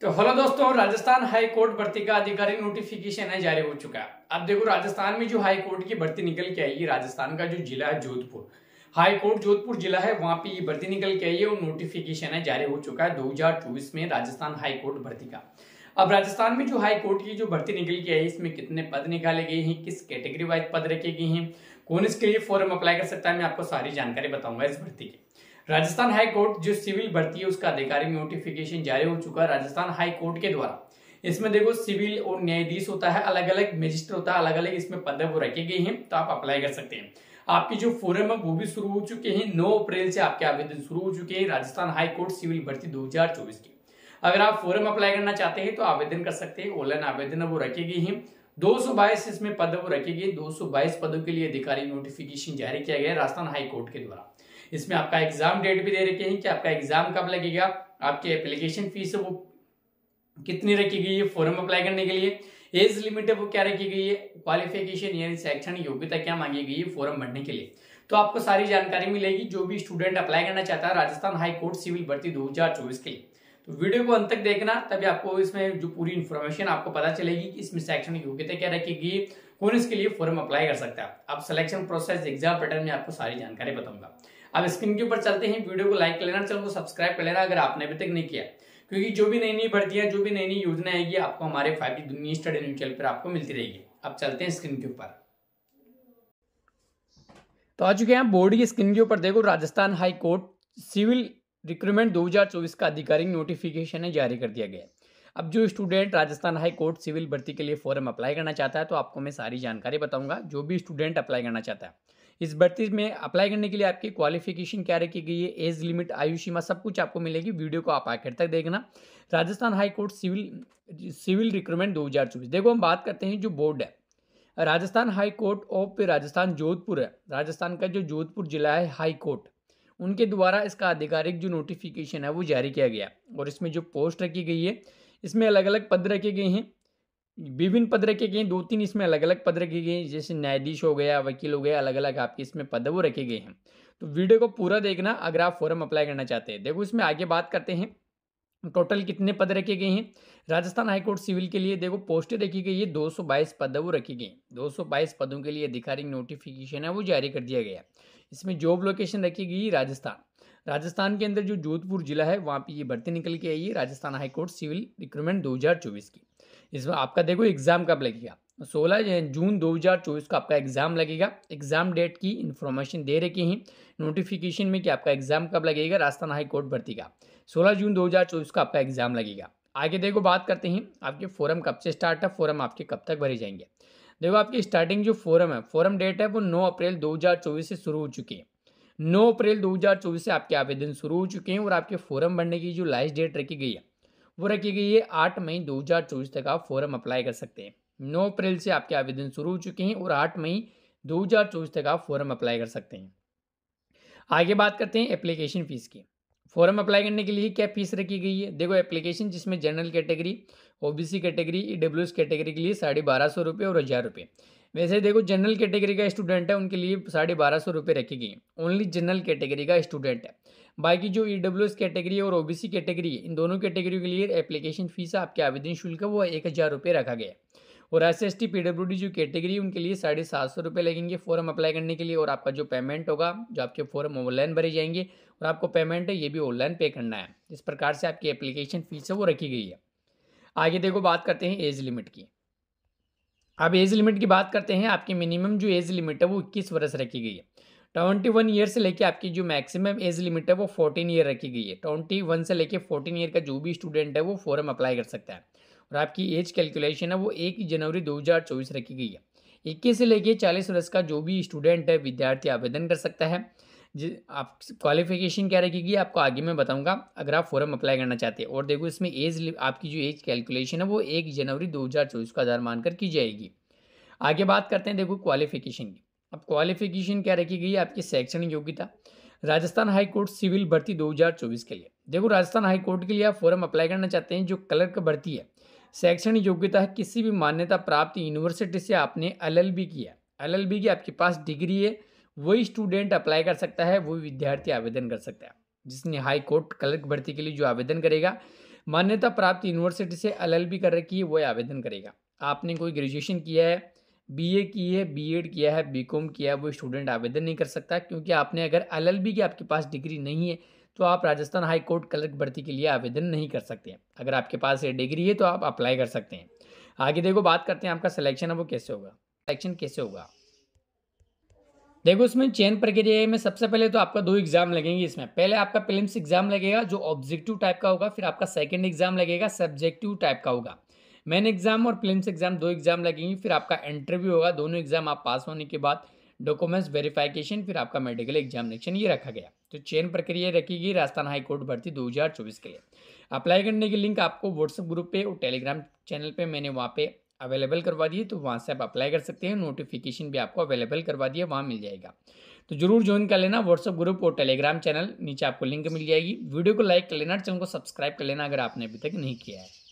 तो हेलो दोस्तों Rajasthan high court भर्ती का अधिकारी नोटिफिकेशन है जारी हो चुका है अब देखो राजस्थान में जो हाई कोर्ट की भर्ती निकल के आई है राजस्थान का जो जिला है जोधपुर हाई कोर्ट जोधपुर जिला है वहां पे ये भर्ती निकल के आई है और नोटिफिकेशन है जारी हो चुका है दो में राजस्थान हाई कोर्ट भर्ती का अब राजस्थान में जो हाई कोर्ट की जो भर्ती निकल के आई है इसमें कितने पद निकाले गए हैं किस कैटेगरी वाइज पद रखे गए हैं कौन इसके लिए फॉर्म अप्लाई कर सकता है मैं आपको सारी जानकारी बताऊंगा इस भर्ती की राजस्थान हाई कोर्ट जो सिविल भर्ती है उसका अधिकारी नोटिफिकेशन जारी हो चुका है राजस्थान हाई कोर्ट के द्वारा इसमें देखो सिविल और न्यायाधीश होता है अलग अलग मजिस्टर होता है अलग अलग इसमें पद वो रखे गए हैं तो आप अप्लाई कर सकते हैं आपकी जो फॉरम है वो भी शुरू हो चुके हैं नौ अप्रैल से आपके आवेदन शुरू हो चुके हैं राजस्थान हाई कोर्ट सिविल भर्ती चौबीस की अगर आप फोरम अप्लाई करना चाहते हैं तो आवेदन कर सकते हैं ऑनलाइन आवेदन वो रखे गए हैं 222 इसमें पद वो रखे गए 222 पदों के लिए अधिकारी नोटिफिकेशन जारी किया गया राजस्थान हाई कोर्ट के द्वारा इसमें आपका एग्जाम डेट भी दे रखे हैं कि आपका एग्जाम कब लगेगा आपकी एप्लीकेशन फीस है वो कितनी रखी गई है फॉर्म अप्लाई करने के लिए एज लिमिट है वो क्या रखी गई है क्वालिफिकेशन यानी शैक्षणिक योग्यता क्या मांगी गई है फॉर्म भरने के लिए तो आपको सारी जानकारी मिलेगी जो भी स्टूडेंट अप्लाई करना चाहता है राजस्थान हाई कोर्ट सिविल भर्ती 2024 के लिए तो वीडियो को अंत तक देखना तभी आपको इसमें जो पूरी इन्फॉर्मेशन आपको पता चलेगी कि इसमें शैक्षणिक योग्यता क्या रखी गई कौन इसके लिए फॉर्म अप्लाई कर सकता है आप सिलेक्शन प्रोसेस एग्जाम पैटर्न में आपको सारी जानकारी बताऊंगा अब स्क्रीन के ऊपर चलते हैं वीडियो को लाइक कर लेना चैनल को सब्सक्राइब कर लेना अगर आपने अभी तक नहीं किया क्योंकि जो भी नई नई भर्तियां जो भी नई नई योजना आएगी आपको हमारे फाइव जी दुनिया स्टडी न्यूज चैनल पर आपको मिलती रहेगी अब चलते हैं स्क्रीन के ऊपर तो आ चुके हैं बोर्ड की स्क्रीन के ऊपर देखो Rajasthan high court civil recruitment 2024 का आधिकारिक नोटिफिकेशन है जारी कर दिया गया अब जो student Rajasthan high court civil भर्ती के लिए फॉर्म अप्लाई करना चाहता है तो आपको मैं सारी जानकारी बताऊंगा जो भी स्टूडेंट अप्लाई करना चाहता है इस भर्ती में अप्लाई करने के लिए आपकी क्वालिफिकेशन क्या रखी गई है एज लिमिट आयु सीमा सब कुछ आपको मिलेगी वीडियो को आप आखिर तक देखना Rajasthan high court civil civil recruitment दो देखो हम बात करते हैं जो बोर्ड है Rajasthan high court of Rajasthan Jodhpur है राजस्थान का जो जोधपुर जिला है हाई कोर्ट उनके द्वारा इसका आधिकारिक जो नोटिफिकेशन है वो जारी किया गया और इसमें जो पोस्ट रखी गई है इसमें अलग अलग पद रखे गए हैं विभिन्न पद रखे गए हैं दो तीन इसमें अलग अलग पद रखे गए हैं जैसे न्यायाधीश हो गया वकील हो गया अलग अलग आपके इसमें पद वो रखे गए हैं तो वीडियो को पूरा देखना अगर आप फॉर्म अप्लाई करना चाहते हैं देखो इसमें आगे बात करते हैं टोटल कितने पद रखे गए हैं राजस्थान हाईकोर्ट सिविल के लिए देखो पोस्टें रखी गई है 222 पद वो रखी गई 222 पदों के लिए अधिकारिक नोटिफिकेशन है वो जारी कर दिया गया इसमें जॉब लोकेशन रखी गई राजस्थान राजस्थान के अंदर जो जोधपुर जिला है वहाँ पर ये भर्ती निकल के आई है राजस्थान हाईकोर्ट सिविल रिक्रूटमेंट दो की इसमें आपका देखो एग्ज़ाम कब लगेगा 16 जून 2024 का आपका एग्ज़ाम लगेगा एग्ज़ाम डेट की इन्फॉर्मेशन दे रखी है नोटिफिकेशन में कि आपका एग्ज़ाम कब लगेगा राजस्थान हाई कोर्ट भर्ती का 16 जून 2024 का आपका एग्ज़ाम लगेगा आगे देखो बात करते हैं आपके फोरम कब से स्टार्ट है फोरम आपके कब तक भरे जाएंगे देखो आपकी स्टार्टिंग जो फोरम है फोरम डेट है वो नौ अप्रैल चौबीस से शुरू हो चुकी है नौ अप्रैल चौबीस से आपके आवेदन शुरू हो चुके हैं और आपके फोरम भरने की जो लास्ट डेट रखी गई है वो रखी गई है आठ मई दो हज़ार चौबीस तक आप फॉर्म अप्लाई कर सकते हैं नौ अप्रैल से आपके आवेदन शुरू हो चुके हैं और आठ मई दो हज़ार चौबीस तक आप फॉर्म अप्लाई कर सकते हैं आगे बात करते हैं एप्लीकेशन फ़ीस की फॉर्म अप्लाई करने के लिए क्या फ़ीस रखी गई है देखो एप्लीकेशन जिसमें general category OBC category EW category के लिए साढ़े बारह सौ रुपये और हज़ार रुपये वैसे देखो जनरल कैटेगरी का स्टूडेंट है उनके लिए साढ़े बारह सौ रुपये रखी गई ओनली जनरल कैटेगरी का स्टूडेंट है बाकी जो ई डब्ल्यू एस कैटेगरी और ओबीसी कैटेगरी इन दोनों कैटेगरी के लिए एप्लीकेशन फीस आपके आवेदन शुल्क है वो एक हज़ार रुपये रखा गया और S S T P W D जो कैटेगरी उनके लिए साढ़े सात सौ रुपये लगेंगे फॉर्म अप्लाई करने के लिए और आपका जो पेमेंट होगा जो आपके फॉर्म ऑनलाइन भरे जाएंगे और आपको पेमेंट है ये भी ऑनलाइन पे करना है इस प्रकार से आपकी एप्लीकेशन फीस है वो रखी गई है आगे देखो बात करते हैं एज लिमिट की अब एज लिमिट की बात करते हैं आपकी मिनिमम जो एज लिमिट है वो इक्कीस वर्ष रखी गई है ट्वेंटी वन ईयर से लेके आपकी जो मैक्सिमम एज लिमिट है वो फोर्टीन ईयर रखी गई है ट्वेंटी वन से लेके फोर्टीन ईयर का जो भी स्टूडेंट है वो फॉरम अप्लाई कर सकता है और आपकी एज कैलकुलेशन है वो एक जनवरी दो हज़ार चौबीस रखी गई है इक्कीस से लेके चालीस वर्ष का जो भी स्टूडेंट है विद्यार्थी आवेदन कर सकता है जी आप क्वालिफिकेशन क्या रखेगी आपको आगे मैं बताऊंगा अगर आप फॉरम अप्लाई करना चाहते हैं और देखो इसमें एज आपकी जो एज कैलकुलेशन है वो एक जनवरी 2024 का आधार मानकर की जाएगी आगे बात करते हैं देखो क्वालिफिकेशन की अब क्वालिफिकेशन क्या रखी गई आपकी शैक्षणिक योग्यता राजस्थान हाईकोर्ट सिविल भर्ती दो के लिए देखो राजस्थान हाई कोर्ट के लिए आप फॉर्म अप्लाई करना चाहते हैं जो क्लर्क भर्ती है शैक्षणिक योग्यता है किसी भी मान्यता प्राप्त यूनिवर्सिटी से आपने एल किया एल की आपके पास डिग्री है वही स्टूडेंट अप्लाई कर सकता है वही विद्यार्थी आवेदन कर सकता है जिसने हाई कोर्ट क्लर्क भर्ती के लिए जो आवेदन करेगा मान्यता प्राप्त यूनिवर्सिटी से एल कर रखी है वही आवेदन करेगा आपने कोई ग्रेजुएशन किया है ए की है एड किया है कॉम किया है वो स्टूडेंट आवेदन नहीं कर सकता क्योंकि आपने अगर बी की आपके पास डिग्री नहीं है तो आप राजस्थान हाई कोर्ट क्लर्क भर्ती के लिए आवेदन नहीं कर सकते हैं अगर आपके पास ये डिग्री है तो आप अप्लाई कर सकते हैं आगे देखो बात करते हैं आपका सिलेक्शन है वो कैसे होगा सिलेक्शन कैसे होगा देखो इसमें चयन प्रक्रिया में सबसे पहले तो आपका दो एग्जाम लगेंगे इसमें पहले आपका प्रिलिम्स एग्जाम लगेगा जो ऑब्जेक्टिव टाइप का होगा फिर आपका सेकेंड एग्जाम लगेगा सब्जेक्टिव टाइप का होगा मेन एग्जाम और प्रिलिम्स एग्जाम दो एग्जाम लगेंगे फिर आपका इंटरव्यू होगा दोनों एग्जाम आप पास होने के बाद डॉक्यूमेंट्स वेरिफिकेशन फिर आपका मेडिकल एग्जामिनेशन ये रखा गया तो चयन प्रक्रिया रखी गई राजस्थान हाई कोर्ट भर्ती 2024 के लिए अप्लाई करने की लिंक आपको व्हाट्सएप ग्रुप पे और टेलीग्राम चैनल पे मैंने वहाँ पे अवेलेबल करवा दिए तो वहाँ से आप अप्लाई कर सकते हैं नोटिफिकेशन भी आपको अवेलेबल करवा दिया वहाँ मिल जाएगा तो जरूर ज्वाइन कर लेना व्हाट्सअप ग्रुप और टेलीग्राम चैनल नीचे आपको लिंक मिल जाएगी वीडियो को लाइक कर लेना चैनल को सब्सक्राइब कर लेना अगर आपने अभी तक नहीं किया है